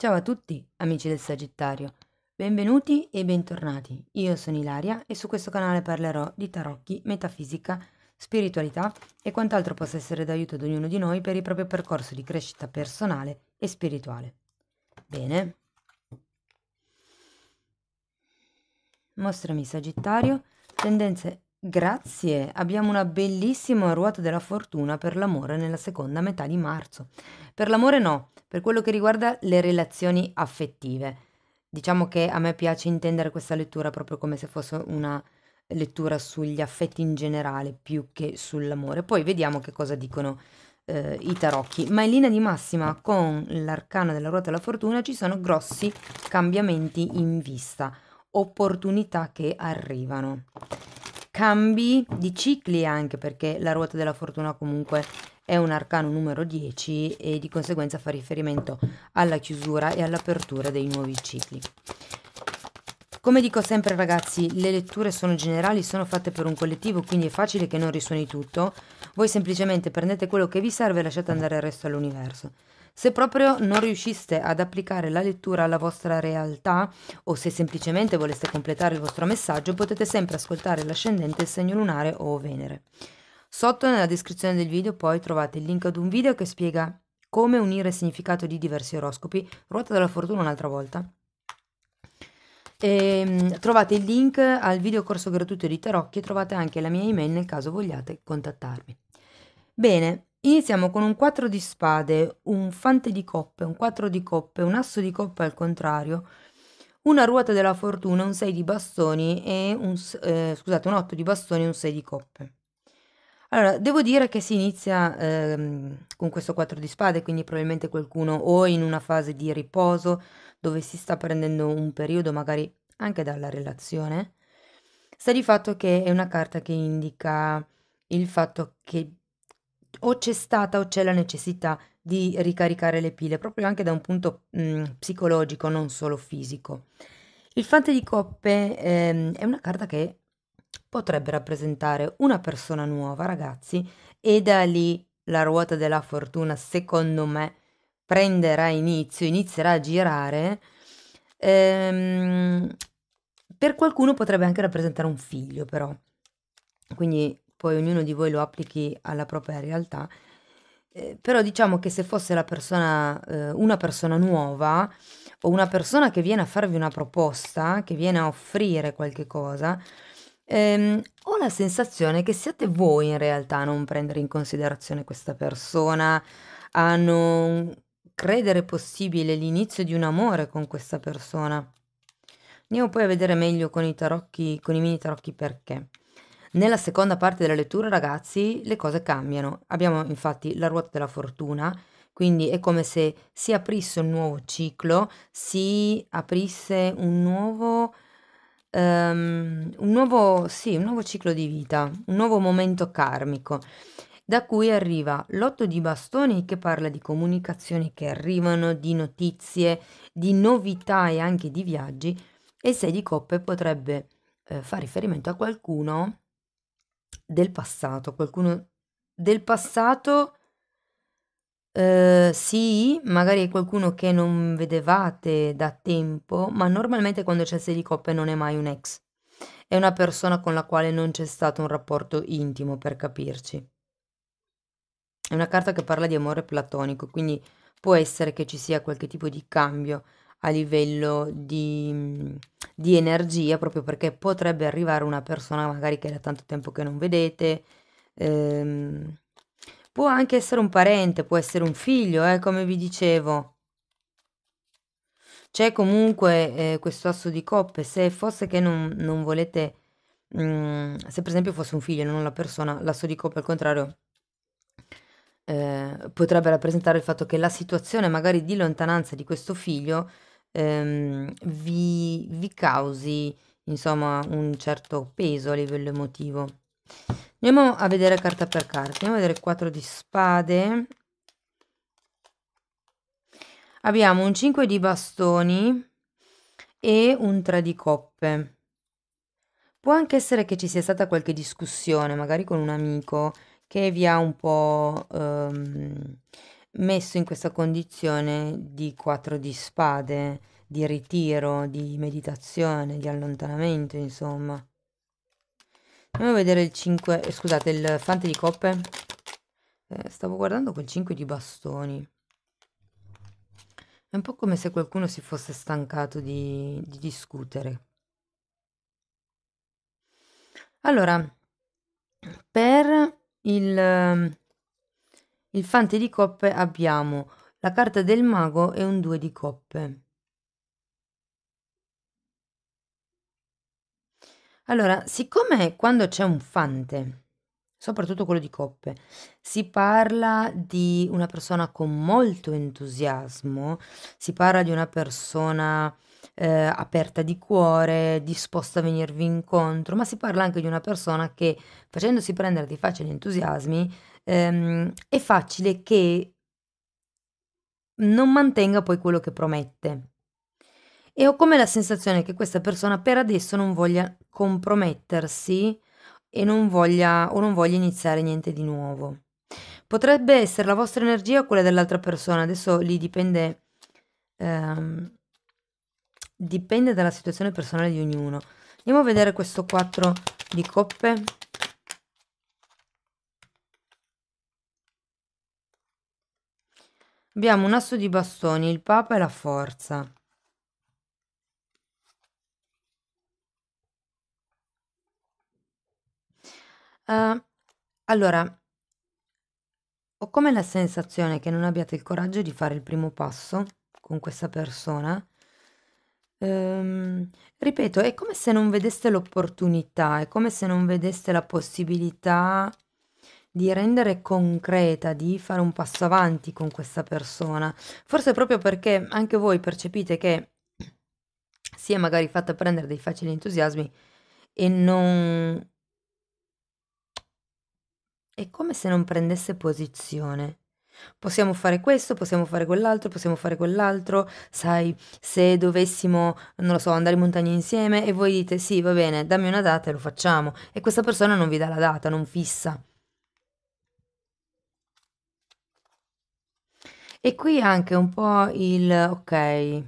Ciao a tutti, amici del Sagittario. Benvenuti e bentornati. Io sono Ilaria e su questo canale parlerò di tarocchi, metafisica, spiritualità e quant'altro possa essere d'aiuto ad ognuno di noi per il proprio percorso di crescita personale e spirituale. Bene. Mostrami Sagittario, tendenze Grazie, abbiamo una bellissima ruota della fortuna per l'amore nella seconda metà di marzo. Per l'amore no, per quello che riguarda le relazioni affettive. Diciamo che a me piace intendere questa lettura proprio come se fosse una lettura sugli affetti in generale più che sull'amore. Poi vediamo che cosa dicono eh, i tarocchi. Ma in linea di massima con l'arcano della ruota della fortuna ci sono grossi cambiamenti in vista, opportunità che arrivano cambi di cicli anche perché la ruota della fortuna comunque è un arcano numero 10 e di conseguenza fa riferimento alla chiusura e all'apertura dei nuovi cicli. Come dico sempre ragazzi, le letture sono generali, sono fatte per un collettivo, quindi è facile che non risuoni tutto. Voi semplicemente prendete quello che vi serve e lasciate andare il resto all'universo. Se proprio non riusciste ad applicare la lettura alla vostra realtà o se semplicemente voleste completare il vostro messaggio, potete sempre ascoltare l'ascendente, il segno lunare o Venere. Sotto nella descrizione del video poi trovate il link ad un video che spiega come unire il significato di diversi oroscopi, ruota della fortuna un'altra volta. E, ehm, trovate il link al video corso gratuito di Tarocchi e trovate anche la mia email nel caso vogliate contattarmi. Bene, Iniziamo con un 4 di spade, un fante di coppe, un 4 di coppe, un asso di coppe al contrario, una ruota della fortuna, un 6 di bastoni e un, eh, scusate, un 8 di bastoni e un 6 di coppe. Allora, devo dire che si inizia ehm, con questo 4 di spade, quindi probabilmente qualcuno o in una fase di riposo dove si sta prendendo un periodo magari anche dalla relazione, sta di fatto che è una carta che indica il fatto che o c'è stata o c'è la necessità di ricaricare le pile, proprio anche da un punto mh, psicologico, non solo fisico. Il Fante di Coppe ehm, è una carta che potrebbe rappresentare una persona nuova, ragazzi, e da lì la ruota della fortuna, secondo me, prenderà inizio, inizierà a girare. Ehm, per qualcuno potrebbe anche rappresentare un figlio, però. Quindi poi ognuno di voi lo applichi alla propria realtà, eh, però diciamo che se fosse la persona, eh, una persona nuova o una persona che viene a farvi una proposta, che viene a offrire qualche cosa, ehm, ho la sensazione che siate voi in realtà a non prendere in considerazione questa persona, a non credere possibile l'inizio di un amore con questa persona. Andiamo poi a vedere meglio con i tarocchi, con i mini tarocchi perché. Nella seconda parte della lettura, ragazzi, le cose cambiano. Abbiamo infatti la ruota della fortuna, quindi è come se si aprisse un nuovo ciclo, si aprisse un nuovo, um, un nuovo, sì, un nuovo ciclo di vita, un nuovo momento karmico. Da cui arriva l'otto di bastoni che parla di comunicazioni che arrivano, di notizie, di novità e anche di viaggi, e il sei di coppe potrebbe eh, fa riferimento a qualcuno del passato, qualcuno del passato... Uh, sì, magari è qualcuno che non vedevate da tempo, ma normalmente quando c'è sei di coppe non è mai un ex. È una persona con la quale non c'è stato un rapporto intimo, per capirci. È una carta che parla di amore platonico, quindi può essere che ci sia qualche tipo di cambio a livello di, di, energia, proprio perché potrebbe arrivare una persona magari che da tanto tempo che non vedete. Ehm, può anche essere un parente, può essere un figlio, eh, come vi dicevo. C'è comunque eh, questo asso di coppe, se fosse che non, non volete, mh, mm, se per esempio fosse un figlio e non la persona, l'asso di coppe al contrario eh, potrebbe rappresentare il fatto che la situazione magari di lontananza di questo figlio ehm, vi, vi causi insomma un certo peso a livello emotivo. Andiamo a vedere carta per carta, andiamo a vedere 4 di spade. Abbiamo un 5 di bastoni e un 3 di coppe. Può anche essere che ci sia stata qualche discussione, magari con un amico, che vi ha un po' ehm, messo in questa condizione di quattro di spade, di ritiro, di meditazione, di allontanamento, insomma. Andiamo a vedere il 5, eh, scusate, il fante di coppe. Eh, stavo guardando quel 5 di bastoni. È un po' come se qualcuno si fosse stancato di, di discutere. Allora, per il ehm, il fante di coppe abbiamo la carta del mago e un 2 di coppe. Allora, siccome quando c'è un fante, soprattutto quello di coppe, si parla di una persona con molto entusiasmo, si parla di una persona eh, aperta di cuore, disposta a venirvi incontro, ma si parla anche di una persona che facendosi prendere di faccia gli entusiasmi ehm, è facile che non mantenga poi quello che promette. E ho come la sensazione che questa persona per adesso non voglia compromettersi e non voglia o non voglia iniziare niente di nuovo. Potrebbe essere la vostra energia o quella dell'altra persona, adesso lì dipende, ehm, dipende dalla situazione personale di ognuno. Andiamo a vedere questo 4 di coppe. Abbiamo un asso di bastoni, il Papa e la forza. Uh, allora, ho come la sensazione che non abbiate il coraggio di fare il primo passo con questa persona. Ehm, ripeto, è come se non vedeste l'opportunità, è come se non vedeste la possibilità di rendere concreta, di fare un passo avanti con questa persona. Forse proprio perché anche voi percepite che si è magari fatta prendere dei facili entusiasmi e non... È come se non prendesse posizione. Possiamo fare questo, possiamo fare quell'altro, possiamo fare quell'altro. Sai, se dovessimo, non lo so, andare in montagna insieme e voi dite sì, va bene, dammi una data e lo facciamo. E questa persona non vi dà la data, non fissa. E qui anche un po' il ok,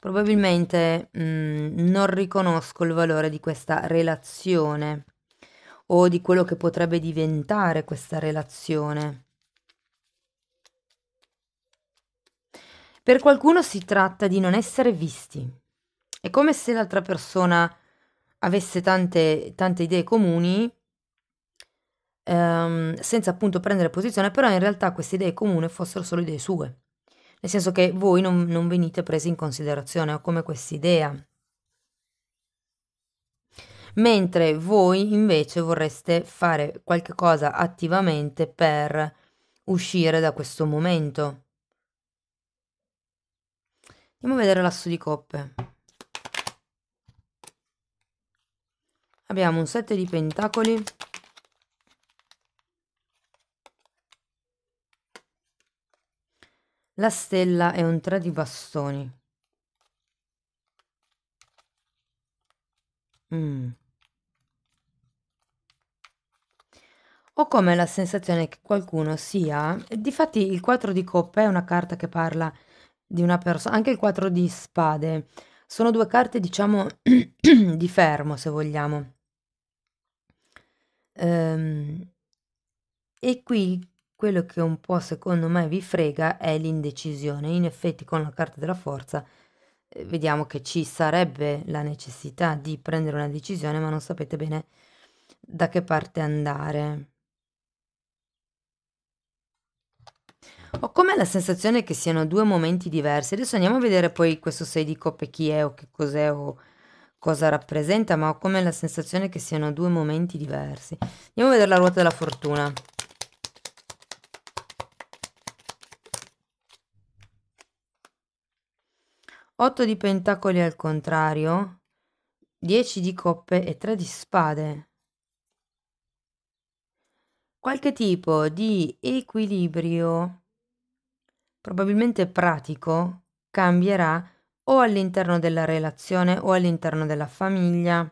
probabilmente mh, mm, non riconosco il valore di questa relazione o di quello che potrebbe diventare questa relazione. Per qualcuno si tratta di non essere visti. È come se l'altra persona avesse tante, tante idee comuni ehm, senza appunto prendere posizione, però in realtà queste idee comuni fossero solo idee sue. Nel senso che voi non, non venite presi in considerazione o come idea. Mentre voi invece vorreste fare qualche cosa attivamente per uscire da questo momento. Andiamo a vedere l'asso di coppe. Abbiamo un 7 di pentacoli, La stella è un tre di bastoni. Mm. Ho come la sensazione che qualcuno sia... Difatti il 4 di coppe è una carta che parla di una persona, anche il 4 di spade. Sono due carte, diciamo, di fermo, se vogliamo. Ehm, e qui quello che un po' secondo me vi frega è l'indecisione. In effetti con la carta della forza eh, vediamo che ci sarebbe la necessità di prendere una decisione ma non sapete bene da che parte andare. Ho come la sensazione che siano due momenti diversi. Adesso andiamo a vedere poi questo 6 di coppe chi è o che cos'è o cosa rappresenta, ma ho come la sensazione che siano due momenti diversi. Andiamo a vedere la ruota della fortuna. 8 di pentacoli al contrario, 10 di coppe e 3 di spade. Qualche tipo di equilibrio, probabilmente pratico, cambierà o all'interno della relazione o all'interno della famiglia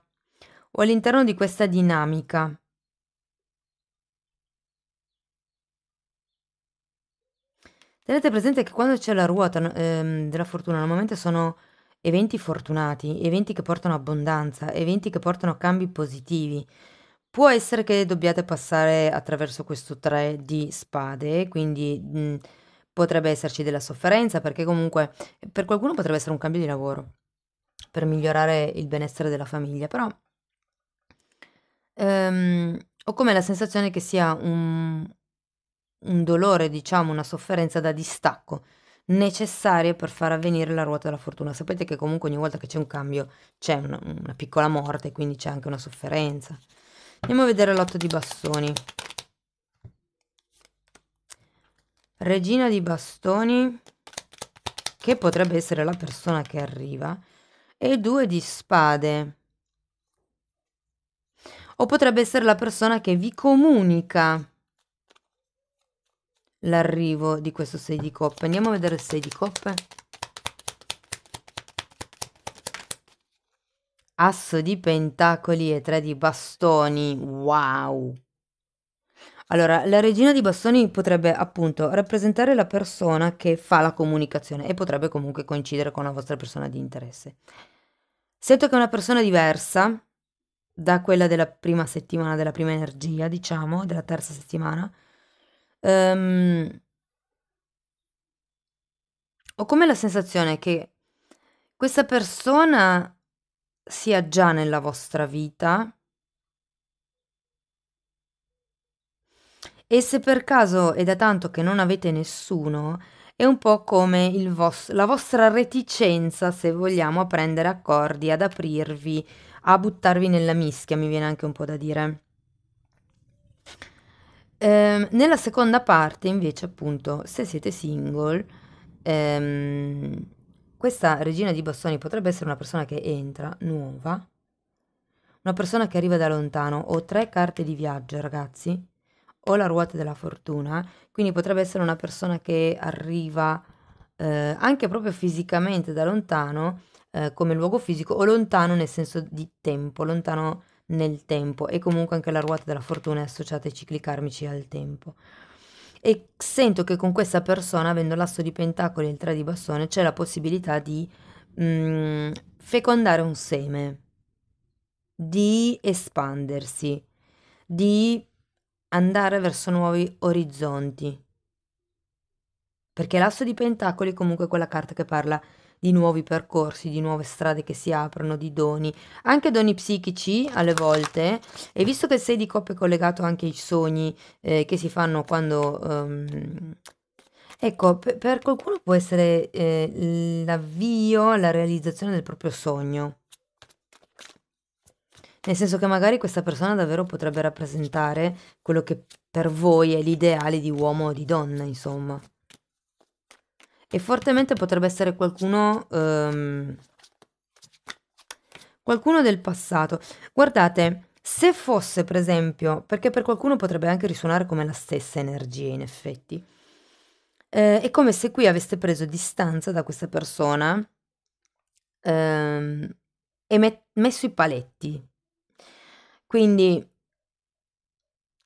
o all'interno di questa dinamica Tenete presente che quando c'è la ruota ehm, della fortuna, normalmente sono eventi fortunati, eventi che portano abbondanza, eventi che portano a cambi positivi. Può essere che dobbiate passare attraverso questo 3 di spade, quindi mh, mhmm, potrebbe esserci della sofferenza, perché comunque per qualcuno potrebbe essere un cambio di lavoro per migliorare il benessere della famiglia, però ehm, ho come la sensazione che sia un, un dolore, diciamo, una sofferenza da distacco necessarie per far avvenire la ruota della fortuna. Sapete che comunque ogni volta che c'è un cambio c'è una, una piccola morte, quindi c'è anche una sofferenza. Andiamo a vedere l'otto di bastoni. Regina di bastoni, che potrebbe essere la persona che arriva, e due di spade. O potrebbe essere la persona che vi comunica l'arrivo di questo 6 di coppe. Andiamo a vedere il 6 di coppe. Asso di pentacoli e 3 di bastoni. Wow! Allora, la regina di bastoni potrebbe appunto rappresentare la persona che fa la comunicazione e potrebbe comunque coincidere con la vostra persona di interesse. Sento che è una persona diversa da quella della prima settimana, della prima energia, diciamo, della terza settimana Ehm, ho come la sensazione che questa persona sia già nella vostra vita e se per caso è da tanto che non avete nessuno, è un po' come vos- la vostra reticenza, se vogliamo, a prendere accordi, ad aprirvi, a buttarvi nella mischia, mi viene anche un po' da dire. Ehm, nella seconda parte, invece, appunto, se siete single, ehm, questa regina di bastoni potrebbe essere una persona che entra nuova, una persona che arriva da lontano. Ho tre carte di viaggio, ragazzi. Ho la ruota della fortuna, quindi potrebbe essere una persona che arriva eh, anche proprio fisicamente da lontano, eh, come luogo fisico, o lontano nel senso di tempo, lontano nel tempo e comunque anche la ruota della fortuna è associata ai cicli karmici al tempo. E sento che con questa persona, avendo l'asso di pentacoli e il tre di bastone, c'è la possibilità di mh, mm, fecondare un seme, di espandersi, di andare verso nuovi orizzonti. Perché l'asso di pentacoli è comunque quella carta che parla di di nuovi percorsi, di nuove strade che si aprono, di doni, anche doni psichici alle volte. E visto che il sei di coppe è collegato anche ai sogni eh, che si fanno quando... Um, ecco, per, per, qualcuno può essere eh, l'avvio alla realizzazione del proprio sogno. Nel senso che magari questa persona davvero potrebbe rappresentare quello che per voi è l'ideale di uomo o di donna, insomma. E fortemente potrebbe essere qualcuno... Um, qualcuno del passato. Guardate, se fosse per esempio, perché per qualcuno potrebbe anche risuonare come la stessa energia in effetti, eh, è come se qui aveste preso distanza da questa persona ehm, e met- messo i paletti. Quindi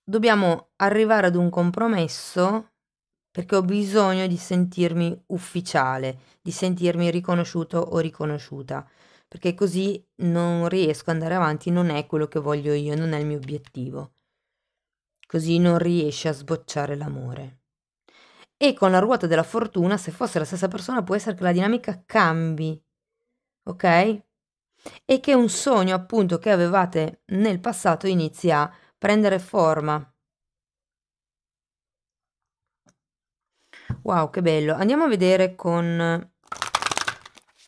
dobbiamo arrivare ad un compromesso perché ho bisogno di sentirmi ufficiale, di sentirmi riconosciuto o riconosciuta, perché così non riesco ad andare avanti, non è quello che voglio io, non è il mio obiettivo. Così non riesce a sbocciare l'amore. E con la ruota della fortuna, se fosse la stessa persona, può essere che la dinamica cambi, ok? E che un sogno appunto che avevate nel passato inizi a prendere forma Wow, che bello. Andiamo a vedere con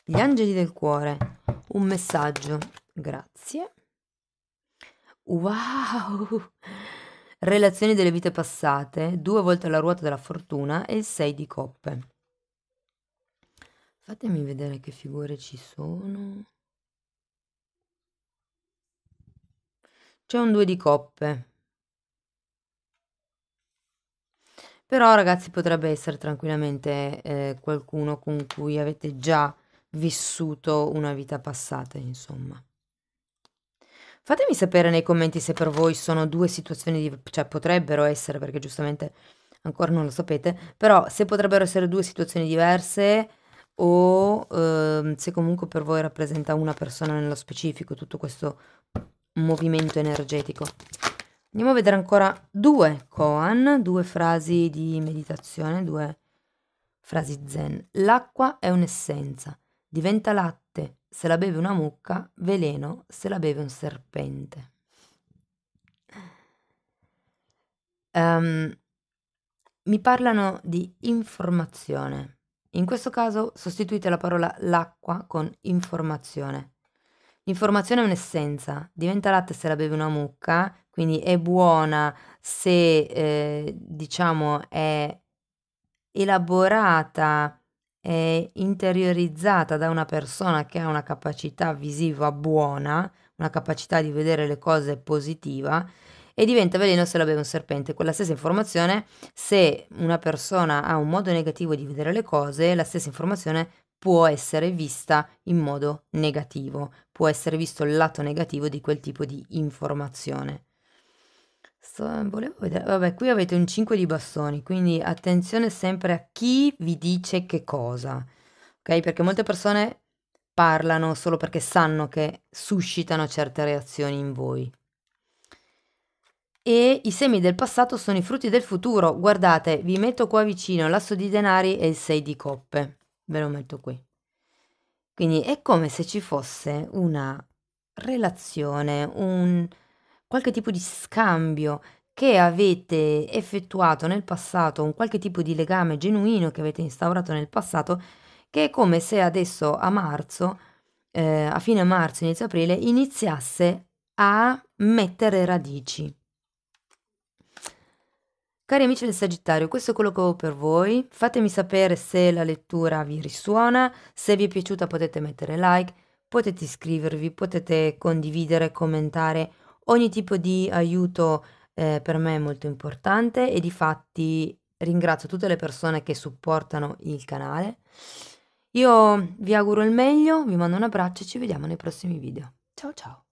gli angeli del cuore. Un messaggio. Grazie. Wow! Relazioni delle vite passate, due volte la ruota della fortuna e il 6 di coppe. Fatemi vedere che figure ci sono. C'è un 2 di coppe. Però ragazzi potrebbe essere tranquillamente eh, qualcuno con cui avete già vissuto una vita passata, insomma. Fatemi sapere nei commenti se per voi sono due situazioni, di, cioè potrebbero essere, perché giustamente ancora non lo sapete, però se potrebbero essere due situazioni diverse o ehm, se comunque per voi rappresenta una persona nello specifico tutto questo movimento energetico. Andiamo a vedere ancora due koan, due frasi di meditazione, due frasi zen. L'acqua è un'essenza, diventa latte se la beve una mucca, veleno se la beve un serpente. Um, mi parlano di informazione. In questo caso sostituite la parola l'acqua con informazione. L'informazione è un'essenza, diventa latte se la beve una mucca quindi è buona se eh, diciamo è elaborata e interiorizzata da una persona che ha una capacità visiva buona, una capacità di vedere le cose positiva e diventa veleno se la beve un serpente. Con la stessa informazione, se una persona ha un modo negativo di vedere le cose, la stessa informazione può essere vista in modo negativo, può essere visto il lato negativo di quel tipo di informazione. So, volevo vedere. Vabbè, qui avete un 5 di bastoni, quindi attenzione sempre a chi vi dice che cosa. Ok? Perché molte persone parlano solo perché sanno che suscitano certe reazioni in voi. E i semi del passato sono i frutti del futuro. Guardate, vi metto qua vicino l'asso di denari e il 6 di coppe. Ve lo metto qui. Quindi è come se ci fosse una relazione, un qualche tipo di scambio che avete effettuato nel passato, un qualche tipo di legame genuino che avete instaurato nel passato, che è come se adesso a marzo, eh, a fine marzo, inizio aprile, iniziasse a mettere radici. Cari amici del Sagittario, questo è quello che ho per voi. Fatemi sapere se la lettura vi risuona, se vi è piaciuta potete mettere like, potete iscrivervi, potete condividere, commentare Ogni tipo di aiuto eh, per me è molto importante e di fatti ringrazio tutte le persone che supportano il canale. Io vi auguro il meglio, vi mando un abbraccio e ci vediamo nei prossimi video. Ciao ciao!